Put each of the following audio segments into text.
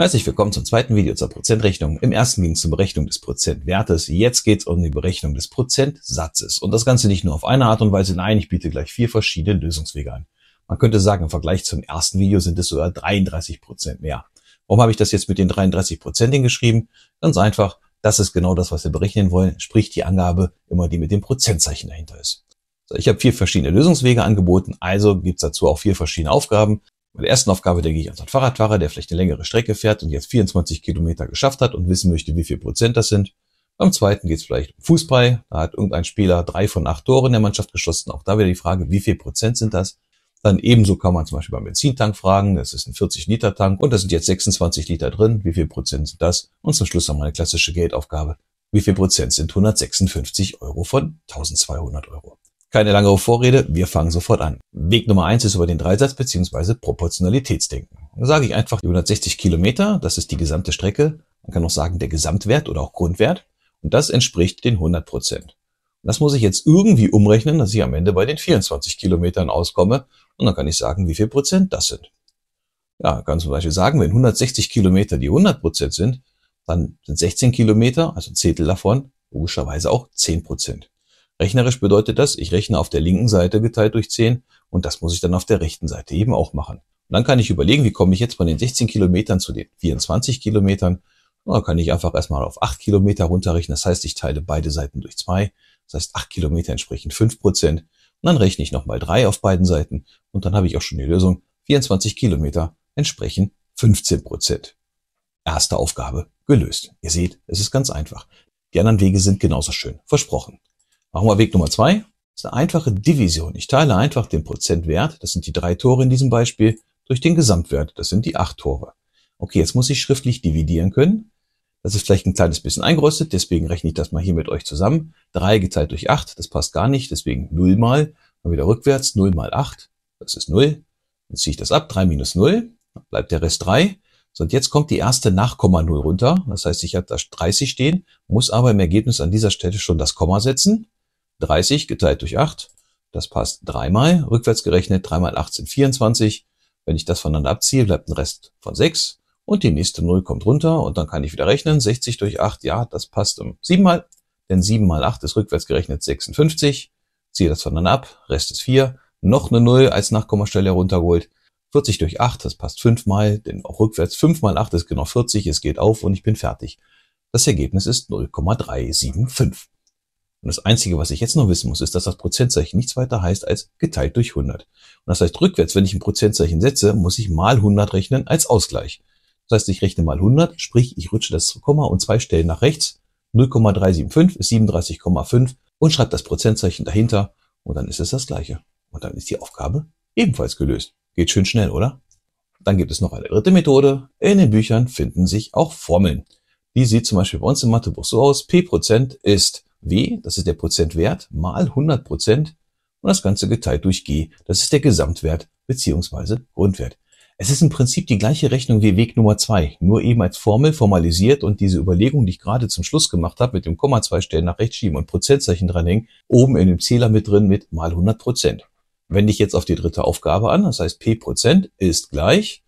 Herzlich willkommen zum zweiten Video zur Prozentrechnung. Im ersten ging es um Berechnung des Prozentwertes. Jetzt geht es um die Berechnung des Prozentsatzes. Und das Ganze nicht nur auf eine Art und Weise. Nein, ich biete gleich vier verschiedene Lösungswege an. Man könnte sagen, im Vergleich zum ersten Video sind es sogar 33 Prozent mehr. Warum habe ich das jetzt mit den 33 Prozent hingeschrieben? Ganz einfach. Das ist genau das, was wir berechnen wollen. Sprich die Angabe immer, die mit dem Prozentzeichen dahinter ist. So, ich habe vier verschiedene Lösungswege angeboten. Also gibt es dazu auch vier verschiedene Aufgaben. Bei der ersten Aufgabe denke ich an einen Fahrradfahrer, der vielleicht eine längere Strecke fährt und jetzt 24 Kilometer geschafft hat und wissen möchte, wie viel Prozent das sind. Beim zweiten geht es vielleicht um Fußball. Da hat irgendein Spieler drei von acht Toren der Mannschaft geschossen. Auch da wieder die Frage, wie viel Prozent sind das? Dann ebenso kann man zum Beispiel beim Benzintank fragen. Das ist ein 40-Liter-Tank und da sind jetzt 26 Liter drin. Wie viel Prozent sind das? Und zum Schluss haben wir eine klassische Geldaufgabe. Wie viel Prozent sind 156 Euro von 1200 Euro? Keine lange Vorrede, wir fangen sofort an. Weg Nummer eins ist über den Dreisatz bzw. Proportionalitätsdenken. Dann sage ich einfach, die 160 Kilometer, das ist die gesamte Strecke, man kann auch sagen der Gesamtwert oder auch Grundwert, und das entspricht den 100 Prozent. Das muss ich jetzt irgendwie umrechnen, dass ich am Ende bei den 24 Kilometern auskomme, und dann kann ich sagen, wie viel Prozent das sind. Ja, kann zum Beispiel sagen, wenn 160 Kilometer die 100 Prozent sind, dann sind 16 Kilometer, also ein Zehntel davon, logischerweise auch 10 Prozent. Rechnerisch bedeutet das, ich rechne auf der linken Seite geteilt durch 10 und das muss ich dann auf der rechten Seite eben auch machen. Und dann kann ich überlegen, wie komme ich jetzt von den 16 Kilometern zu den 24 Kilometern. Und dann kann ich einfach erstmal auf 8 Kilometer runterrechnen. Das heißt, ich teile beide Seiten durch 2. Das heißt, 8 Kilometer entsprechen 5 Prozent. Und dann rechne ich nochmal 3 auf beiden Seiten. Und dann habe ich auch schon die Lösung. 24 Kilometer entsprechen 15 Prozent. Erste Aufgabe gelöst. Ihr seht, es ist ganz einfach. Die anderen Wege sind genauso schön. Versprochen. Machen wir Weg Nummer zwei. Das ist eine einfache Division. Ich teile einfach den Prozentwert, das sind die drei Tore in diesem Beispiel, durch den Gesamtwert, das sind die acht Tore. Okay, jetzt muss ich schriftlich dividieren können. Das ist vielleicht ein kleines bisschen eingerostet, deswegen rechne ich das mal hier mit euch zusammen. 3 geteilt durch 8, das passt gar nicht, deswegen 0 mal, mal wieder rückwärts, 0 mal 8, das ist 0. Dann ziehe ich das ab, 3 minus 0, bleibt der Rest 3. So, und jetzt kommt die erste Nachkomma 0 runter, das heißt, ich habe da 30 stehen, muss aber im Ergebnis an dieser Stelle schon das Komma setzen. 30 geteilt durch 8, das passt dreimal, rückwärts gerechnet, 3 mal 8 sind 24. Wenn ich das voneinander abziehe, bleibt ein Rest von 6 und die nächste 0 kommt runter und dann kann ich wieder rechnen, 60 durch 8, ja, das passt um 7 mal, denn 7 mal 8 ist rückwärts gerechnet 56, ziehe das voneinander ab, Rest ist 4, noch eine 0 als Nachkommastelle heruntergeholt, 40 durch 8, das passt 5 mal, denn auch rückwärts 5 mal 8 ist genau 40, es geht auf und ich bin fertig. Das Ergebnis ist 0,375. Und das Einzige, was ich jetzt noch wissen muss, ist, dass das Prozentzeichen nichts weiter heißt als geteilt durch 100. Und das heißt, rückwärts, wenn ich ein Prozentzeichen setze, muss ich mal 100 rechnen als Ausgleich. Das heißt, ich rechne mal 100, sprich, ich rutsche das Komma und zwei Stellen nach rechts. 0,375 ist 37,5 und schreibe das Prozentzeichen dahinter und dann ist es das Gleiche. Und dann ist die Aufgabe ebenfalls gelöst. Geht schön schnell, oder? Dann gibt es noch eine dritte Methode. In den Büchern finden sich auch Formeln. Die sieht zum Beispiel bei uns im Mathebuch so aus. P Prozent ist W, das ist der Prozentwert, mal 100 Prozent und das Ganze geteilt durch G, das ist der Gesamtwert beziehungsweise Grundwert. Es ist im Prinzip die gleiche Rechnung wie Weg Nummer zwei, nur eben als Formel formalisiert und diese Überlegung, die ich gerade zum Schluss gemacht habe, mit dem Komma zwei Stellen nach rechts schieben und Prozentzeichen dranhängen, oben in dem Zähler mit drin mit mal 100 Prozent. Wende ich jetzt auf die dritte Aufgabe an, das heißt P Prozent ist gleich,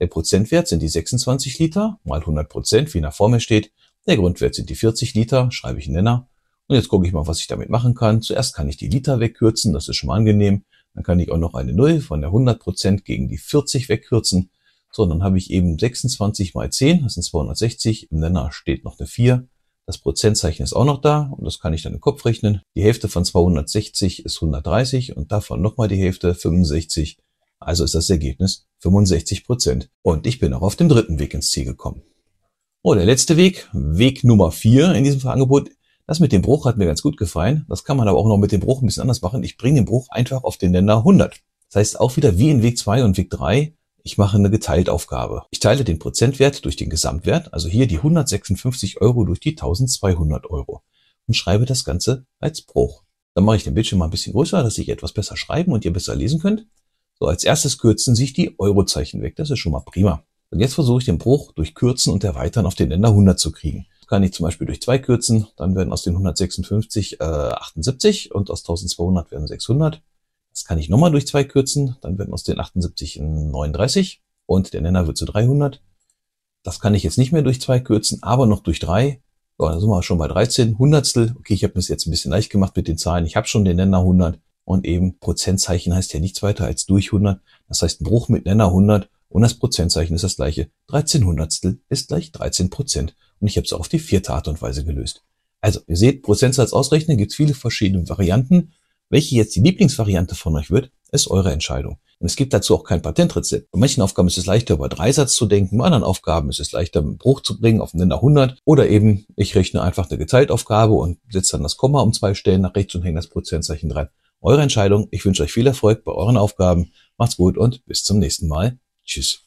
der Prozentwert sind die 26 Liter mal 100 Prozent, wie in der Formel steht, der Grundwert sind die 40 Liter, schreibe ich einen Nenner, und jetzt gucke ich mal, was ich damit machen kann. Zuerst kann ich die Liter wegkürzen, das ist schon mal angenehm. Dann kann ich auch noch eine 0 von der 100% gegen die 40 wegkürzen. So, dann habe ich eben 26 mal 10, das sind 260. Im Nenner steht noch eine 4. Das Prozentzeichen ist auch noch da und das kann ich dann im Kopf rechnen. Die Hälfte von 260 ist 130 und davon nochmal die Hälfte 65. Also ist das Ergebnis 65 Und ich bin auch auf dem dritten Weg ins Ziel gekommen. Oh, der letzte Weg, Weg Nummer 4 in diesem Angebot, das mit dem Bruch hat mir ganz gut gefallen. Das kann man aber auch noch mit dem Bruch ein bisschen anders machen. Ich bringe den Bruch einfach auf den Nenner 100. Das heißt auch wieder wie in Weg 2 und Weg 3, ich mache eine geteilte Aufgabe. Ich teile den Prozentwert durch den Gesamtwert, also hier die 156 Euro durch die 1200 Euro und schreibe das Ganze als Bruch. Dann mache ich den Bildschirm mal ein bisschen größer, dass ich etwas besser schreiben und ihr besser lesen könnt. So, als erstes kürzen sich die Eurozeichen weg. Das ist schon mal prima. Und jetzt versuche ich den Bruch durch Kürzen und Erweitern auf den Nenner 100 zu kriegen kann ich zum Beispiel durch zwei kürzen, dann werden aus den 156 äh, 78 und aus 1200 werden 600. Das kann ich nochmal durch zwei kürzen, dann werden aus den 78 39 und der Nenner wird zu 300. Das kann ich jetzt nicht mehr durch zwei kürzen, aber noch durch drei. So, dann sind wir schon bei 13 Hundertstel. Okay, ich habe mir das jetzt ein bisschen leicht gemacht mit den Zahlen. Ich habe schon den Nenner 100 und eben Prozentzeichen heißt ja nichts weiter als durch 100. Das heißt Bruch mit Nenner 100 und das Prozentzeichen ist das gleiche. 13 Hundertstel ist gleich 13 Prozent. Und ich habe es auf die vierte Art und Weise gelöst. Also, ihr seht, Prozentsatz ausrechnen, gibt es viele verschiedene Varianten. Welche jetzt die Lieblingsvariante von euch wird, ist eure Entscheidung. Und es gibt dazu auch kein Patentrezept. Bei manchen Aufgaben ist es leichter, über Dreisatz zu denken, bei anderen Aufgaben ist es leichter, einen Bruch zu bringen auf einen 100. Oder eben, ich rechne einfach eine Geteiltaufgabe und setze dann das Komma um zwei Stellen nach rechts und hänge das Prozentzeichen dran. Eure Entscheidung. Ich wünsche euch viel Erfolg bei euren Aufgaben. Macht's gut und bis zum nächsten Mal. Tschüss.